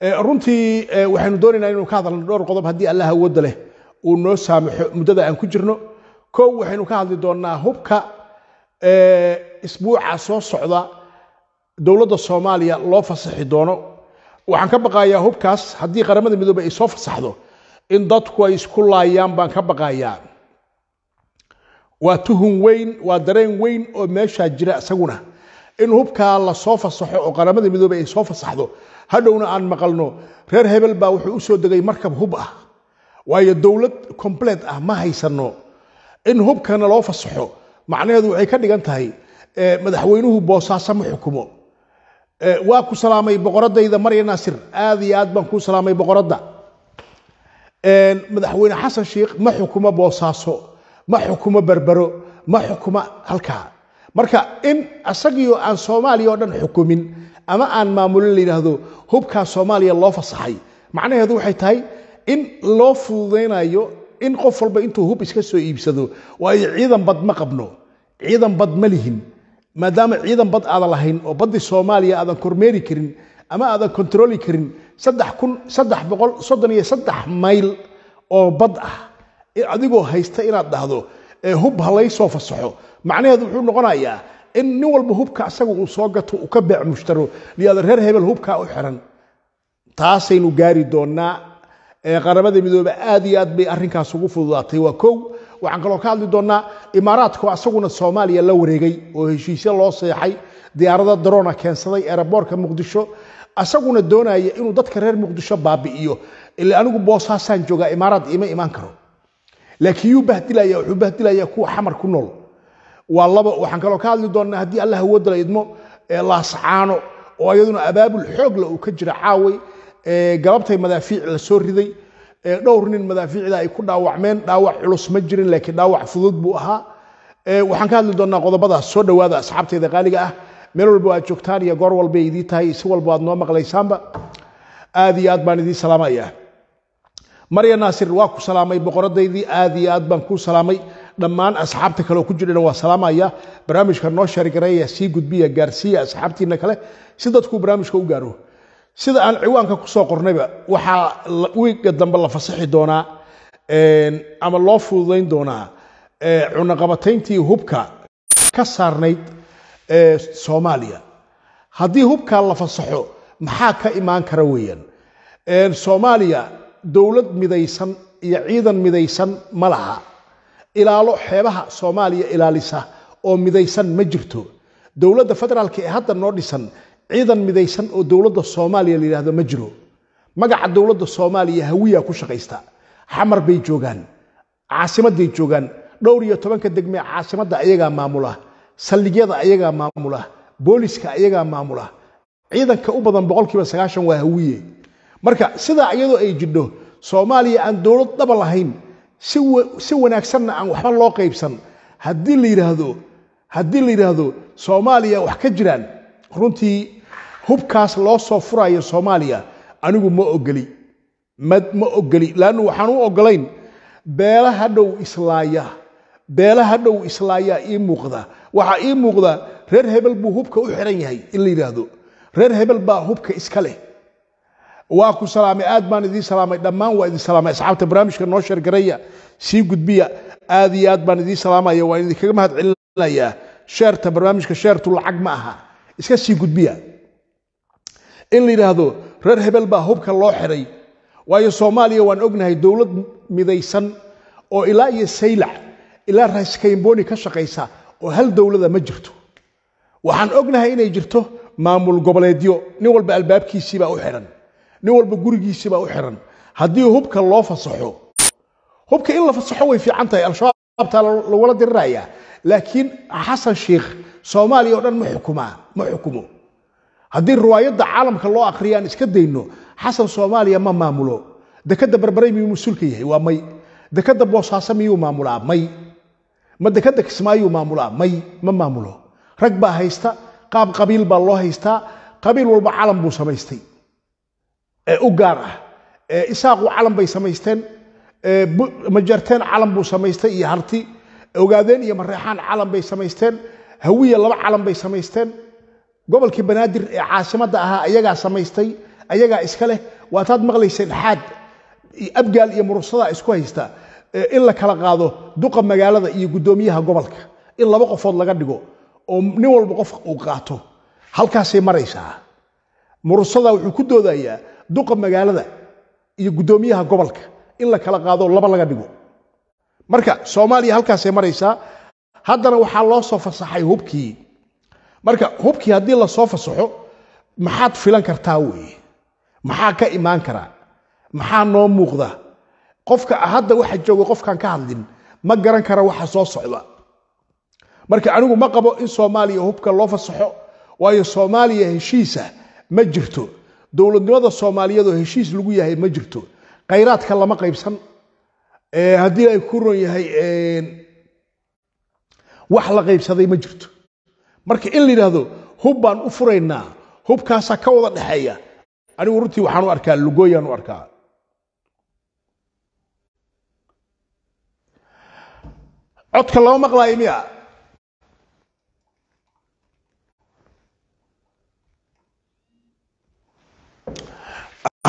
Eh, runtii eh, waxaynu doonaynaa inaynu ka hadalno dhowr qodob haddii allah awoodda leh uu noo saamaxo muddada aan ku jirno kow waxaynu ka hadli doonnaa hubka eh, isbuuca soo socda dowladda soomaaliya loo fasaxi doono waxaan ka baqayaa hubkaas haddii qaramada midoobey ay soo fasaxdo in dadku ay isku laayaan baan ka baqayaa waa tuhun weyn waa dareen weyn oo meeshaa jira isaguna in hubkaa lasoo fasaxo oo qaramada midoobey ay soo fasaxdo hadhowna aan maqalno reer hebel baa wuxuu u degay markab hub ah waayo dowlad complet ah ma haysanno in hubkana loo fasaxo macnaheedu waxay ka dhigan tahay eh, madaxweynuhu boosaaso ma xukumo eh, waa ku salaamay boqoradayda marya naasir aad iyo aad baan kuu salaamay boqoradda eh, madaxweyne xasan shiikh ma xukumo boosaaso ma xukumo berbero ma xukumo halkaa marka in isagiio aan soomaaliya oo dhan xukumin ama aan maamulin la yidhaahdo hubkaa soomaaliya loo fasaxay macnaheedu waxay tahay in loo fududaynayo in qof walba intuu hub iska soo iibsado waayo ciidan bad ma qabno ciidan bad ma lihin maadaama ciidan bad aadan lahayn oo baddii soomaaliya aadan kormeeri karin ama aadan kontarooli karin mayl oo bad ah adigoo haysta inaad dhahdo hub halaysoo fasaxo macnaheedu wuxuu noqonayaa in nin walba hubka asaga uu soo gato uu ka beec mushtaro liada reer hebel hubkaa u xiran taasaynu gaari doonnaa qarabada midoobe aad iyo aad bay arrinkaas ugu fududaatay waa kow waxaan kaloo ka hadli doonnaa imaaraadku asaguna soomaaliya la wareegay oo heshiisyo loo seexay diyaarada daroona keensaday eraboorka muqdisho asaguna doonaya inuu dadka reer muqdisho baabi'iyo ile anigu boosaasaan joogaa imaaraad ima imaan karo laakiin yuu bahdilaya wuxuu bahdilaya kuwa xamar ku nool waa laba waxaan kaloo ka hadli doonnaa haddii allah awoodala idmo laascaano oo iyaduna abaabul xoogla uu ka jira caaway galabtay madaafiic la soo riday dhowr nin madaafiicda ay ku dhaawacmeen dhaawac culus ma jirin laakiin dhaawac fudud buu ahaa waxaan ka hadli doonnaa qodobadaas soo dhowaada asxaabtayda qaaliga ah meel walba aad joogtaan iyo goor walba idii tahay si walba aad noo maqlaysaanba aad iyo aad baan idiin salaamayaa marya naasir waa ku salaamay boqoradaydii aad iyo aad baan ku salaamay dhammaan asxaabta kale oo ku jirana waa salaamaya barnaamijka noo shargareeya sii gudbiya gaarsiiya asxaabtiina kale si dadkuu barnaamijka u gaaro sida aan ciwaanka kusoo qornayba waxaa wiiga dambe la fasixi doonaa ama loo fududayn doonaa cunaqabatayntii hubka ka saarnayd soomaaliya haddii hubkaa la fasaxo maxaa ka imaan kara weeyaan soomaaliya dowlad midaysan iyo ciidan midaysan ma laha ilaalo xeebaha soomaaliya ilaalisa oo midaysan ma jirto dowladda federaalk ee hadda noo dhisan ciidan midaysan oo dowladda soomaaliya la yidhahdo ma jiro magaca dowladda soomaaliya hawiyaa ku shaqaysta xamar bay joogaan caasimadday joogaan dhowr iyo tobanka degmee caasimadda ayagaa maamula saldhigyada ayagaa maamula booliska ayagaa maamula ciidanka u badan boqolkiiba sagaashan waa hawiye marka sidaa iyadoo ay jidho soomaaliya aan dowlad dhaba lahayn si wanaagsanna aan waxba loo qaybsan haddii la yidhaahdo haddii la yidhaahdo soomaaliya wax ka jiraan runtii hubkaas loo soo furaayo soomaaliya anigu ma ogoli ma ogoli laannu waxaan u ogolayn beela hadhow islaaya beela hadhow islaayaa ii muuqda waxaa ii muuqda reer hebel buu hubka u xihan yahay in la yidhaahdo reer hebel baa hubka iska leh waa ku salaamay aad baan idin salaamay dhammaan waa idin salaamay asxaabta barnaamijka noo sheergaraya sii gudbiya aad iyo aad baan idin salaamaya waa idinkaga mahad celinayaa sheerta barnaamijka sheertu lacag ma aha iska sii gudbiya in la yidhaahdo reer hebel baa hubka loo xiray waayo soomaaliya waan ognahay dowlad midaysan oo ilaa iyo saylac ilaa raiskaymboni ka shaqaysa oo hal dowlada ma jirto waxaan ognahay inay jirto maamul goboleedyo nin walba albaabkiisiibaa u xidhan nin walba gurigiisiibaa u xiran haddii hubka loo fasaxo hubka in la fasaxo way fiican tahay al-shabaabtaa lagula dirirayaa laakiin xasan sheikh soomaaliya o dhan ma xukumaa ma xukumo haddii riwaayadda caalamka loo akhriyaan iska dayno xasan soomaaliya ma maamulo dekadda barbarey miyuu mas-uulka yahay waa may dekadda boosaaso miyuu maamulaa may ma dekadda kismaayuu maamulaa may ma maamulo rag baa haysta qaab qabiil baa loo haystaa qabiil walba caalam buu samaystay u gaar ah isaaqu calan bay samaysteen majarteen calan buu samaystay iyo harti ogaadeen iyo mareexaan calan bay samaysteen hawiya laba calan bay samaysteen gobolkii banaadir ee caasimadda ahaa ayagaa samaystay ayagaa iska leh waataad maqlayseen xaad abgaal iyo murusada isku haysta in la kala qaado duqa magaalada iyo guddoomiyaha gobolka in laba qofood laga dhigo oo nin walba qof uu qaato halkaasay maraysaa murursadaa wuxuu ku doodayaa duqa magaalada iyo guddoomiyaha gobolka in la kala qaado laba laga dhigo marka soomaaliya halkaasay maraysaa haddana waxaa loo soo fasaxay hubkii marka hubkii haddii lasoo fasaxo maxaad filan kartaa weeye maxaa ka imaan karaa maxaa noo muuqda qofka hadda waxa jooga qofkaan ka hadlin ma garan kara waxa soo socda marka anigu ma qabo in soomaaliya hubka loo fasaxo waayo soomaaliya heshiisa ma jirto dowladnimada soomaaliyeed oo heshiis lagu yahay ma jirto khayraadka lama qaybsan eh, haddii ay ku ron yahay eh, wax la qaybsaday ma jirto marka in la yidhaahdo hub baan u furaynaa hubkaasaa ka wada dhexeeya anigu runtii waxaan u arkaa lugooyaan u arkaa codka lama maqlaayo miya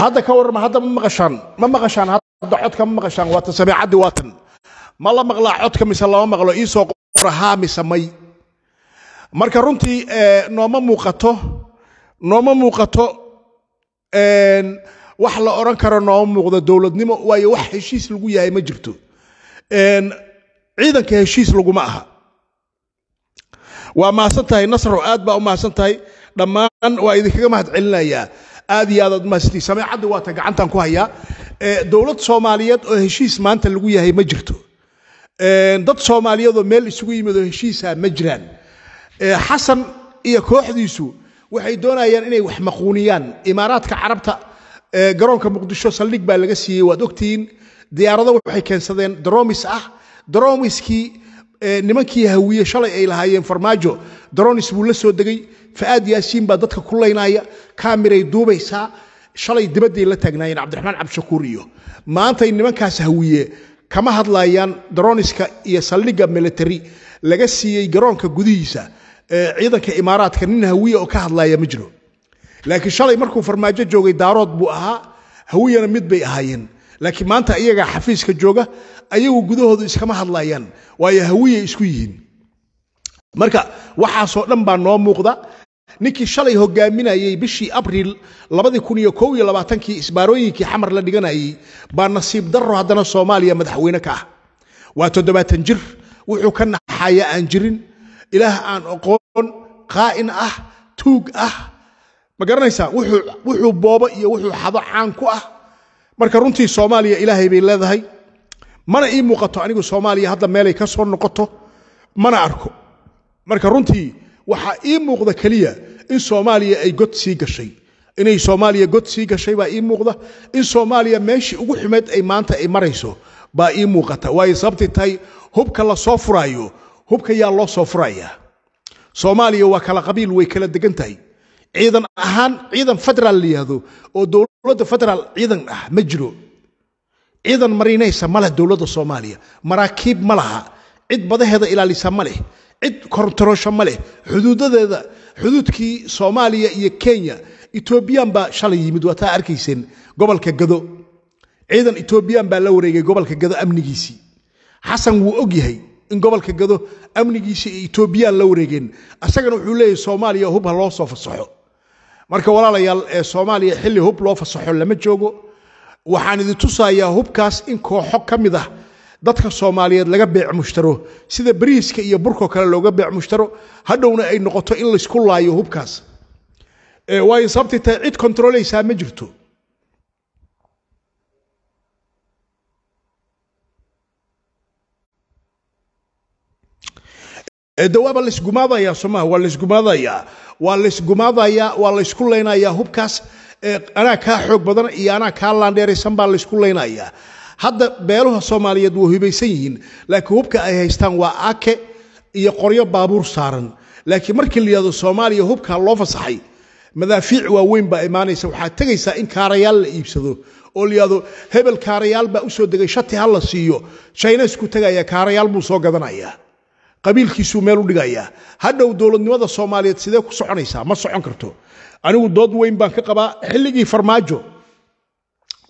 hadda ka warrama hadda ma maqashaan ma maqashaan hadda codka ma maqashaan waa sabeecaddi waa tan ma la maqlaa codka mise lama maqlo ii soo qora haa mise may marka runtii eh, nooma muuqato nooma muuqato eh, wax la odhan karo nooma muuqdo dowladnimo waayo wax heshiis lagu yahay ma jirto eh, ciidanka heshiis laguma aha waa mahadsan tahay nasro aad baa u mahadsan tahay dhammaan waa idinkaga mahad celinayaa aad iyo aadaad mahadsantihi sameecadda waata gacantan ku hayaa dowlad soomaaliyeed oo heshiis maanta lagu yahay ma jirto dad soomaaliyeedoo meel isugu yimidoo heshiisaa ah ma jiraan xasan iyo kooxdiisu waxay doonayaan inay wax maquuniyaan imaaraadka carabta garoonka muqdisho saldhig baa laga siiyey waad ogtihiin diyaarado waxay keensadeen daromis ah daromiskii nimankii hawiye shalay ay lahaayeen farmaajo daronis buu la soo degay fa'aad yaasiin baa dadka kulaynaya kaamiray duubaysaa shalay dibadday la taagnaayeen cabdiraxmaan cabdishakuur iyo maantay nimankaas hawiye kama hadlayaan daroniska iyo saldhigga milatari laga siiyey garoonka gudihiisa ciidanka imaaraadka nin hawiya oo ka hadlaya ma jiro laakiin shalay markuu farmaajo joogay daarood buu ahaa hawiyana mid bay ahaayeen laakiin maanta iyagaa xafiiska jooga ayagu gudahoodu iskama hadlayaan waayo hawiya isku yihiin marka waxaasoo dhan baa noo muuqda ninkii shalay hogaaminayey bishii abriil kii isbaarooyinkii xamar la dhiganayey baa nasiib daro haddana soomaaliya madaxweyne ka ah waa toddobaatan jir wuxuu ka naxaya aan jirin ilaah aan oqoon qaa'in ah tuug ah ma garanaysaa wuxuu boobo iyo wuxuu xado caan ku ah marka runtii soomaaliya ilaahay bay leedahay mana ii muuqato anigu soomaaliya hadda meelay ka soo noqoto mana arko marka runtii waxaa ii muuqda keliya in soomaaliya ay god sii gashay inay soomaaliya god sii gashay baa ii muuqda in soomaaliya meeshii ugu xumeyd ay maanta ay marayso baa ii muuqata waayo sababtay tahay hubka la furaayo hubka yaa loo soo furayaa soomaaliya waa kala qabiil way kala degan tahay ciidan ahaan ciidan federaal la yidhaahdo oo dowladda federaal ciidan ah ma jiro ciidan mariinaysa ma leh dowladda soomaaliya maraakiib ma laha cid badaheeda ilaalisa ma leh cid korntaroosho ma leh xuduudadeeda xuduudkii soomaaliya iyo kenya etobiyan baa shalay yimid waataa arkayseen gobolka gado ciidan etobiyan baa la wareegay gobolka gado amnigiisii xasan wuu og yahay in gobolka gado amnigiisii ay etobiyaan la wareegeen asagana wuxuu leeyahay soomaaliya hub loo soo fasaxo marka walaalayaal ee soomaaliya xilli hub loo fasaxo lama joogo waxaan idin tusayaa hubkaas in kooxo ka mid ah dadka soomaaliyeed laga beec mushtaro sida bariiska iyo burko kale looga beec mushtaro hadhowna ay noqoto in laysku laayo hubkaas eh, waayo sababtay tahay cid kontrooleysaa ma jirto eh, de waaba lasgumaadayaa soomaa waa lasgumaadayaa waa laysgumaadayaa waa laysku laynayaa hubkaas eh, anaa kaa xoog badan iyo anaa kaa laandheeraysan baa laysku laynayaa hadda beelaha soomaaliyeed waa hibaysan yihiin laakiin hubka ay haystaan waa ake iyo qoryo baabuur saaran laakiin markii la yidhahdo soomaaliya hubkaa loo fasaxay madaafiic waaweyn baa imaanaysa waxaa tegaysaa in kaarayaal la iibsado oo la yidhahdo hebel kaarayaal baa u degay shati ha la siiyo jhinaisku tegaya kaarayaal buu soo gadanayaa qabiilkiisuu meel u dhigayaa hadhow dowladnimada soomaaliyeed sidee ku soconaysaa ma socon karto anigu dood weyn baan ka qabaa xilligii farmaajo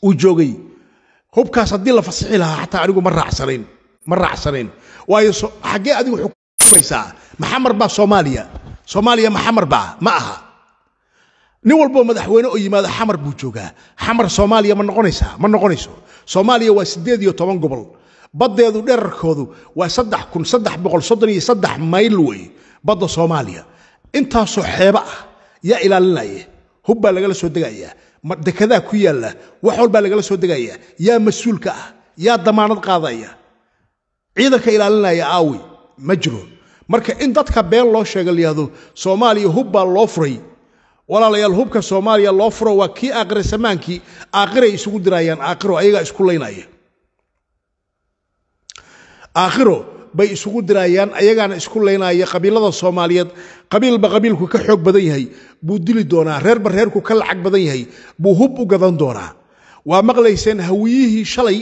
uu joogay hubkaas haddii la fasixi lahaa xataa anigu ma raacsanayn ma raacsanayn waayo xaggee adigu xukumaysaa maxamar baa soomaaliya soomaaliya maxamar baa ma aha nin walboo madaxweyne oo yimaado xamar buu joogaa xamar soomaaliya ma noqonaysaa ma noqonayso soomaaliya waa siddeed iyo toban gobol baddeedu dherarkoodu waa saddex kun saddex boqol soddon iyo saddex mayl wey badda soomaaliya intaasoo xeebo ah yaa ilaalinaya hub baa lagala soo degayaa dekadaa ku yaalla wax walbaa lagala soo degaya yaa mas-uulka ah yaa damaanad qaadaya ciidanka ilaalinaya aawi ma jiro marka in dadka been loo sheega layihahdo soomaaliya hub baa loo furay walaalayaal hubka soomaaliya loo furo waa kii aakhire samaankii aakhiray isugu dirayaan aakhiro ayagaa isku laynaya aakhiro bay isugu dirayaan ayagaana isku laynaya qabiilada soomaaliyeed qabiilba qabiilku ka xoog badan yahay buu dili doonaa reerba reerku ka lacag badan yahay buu hub u gadan doonaa waa maqlayseen hawiyihii shalay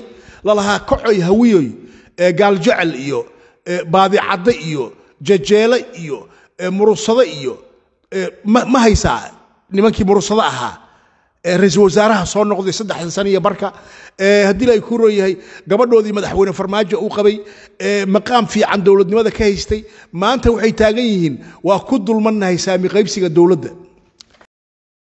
lalahaa kocoy hawiyoy gaaljecel iyo baadicadde iyo jajeele iyo murusado iyo ma haysaa nimankii murusado ahaa ra-iisul wasaaraha soo noqday saddexda sana iyo barka haddii la ay ku yahay gabadhoodii madaxweyne farmaajo uu qabay maqaam fiican dowladnimada ka haystay maanta waxay taagan yihiin waa ku dulmannahay saami qaybsiga dowladda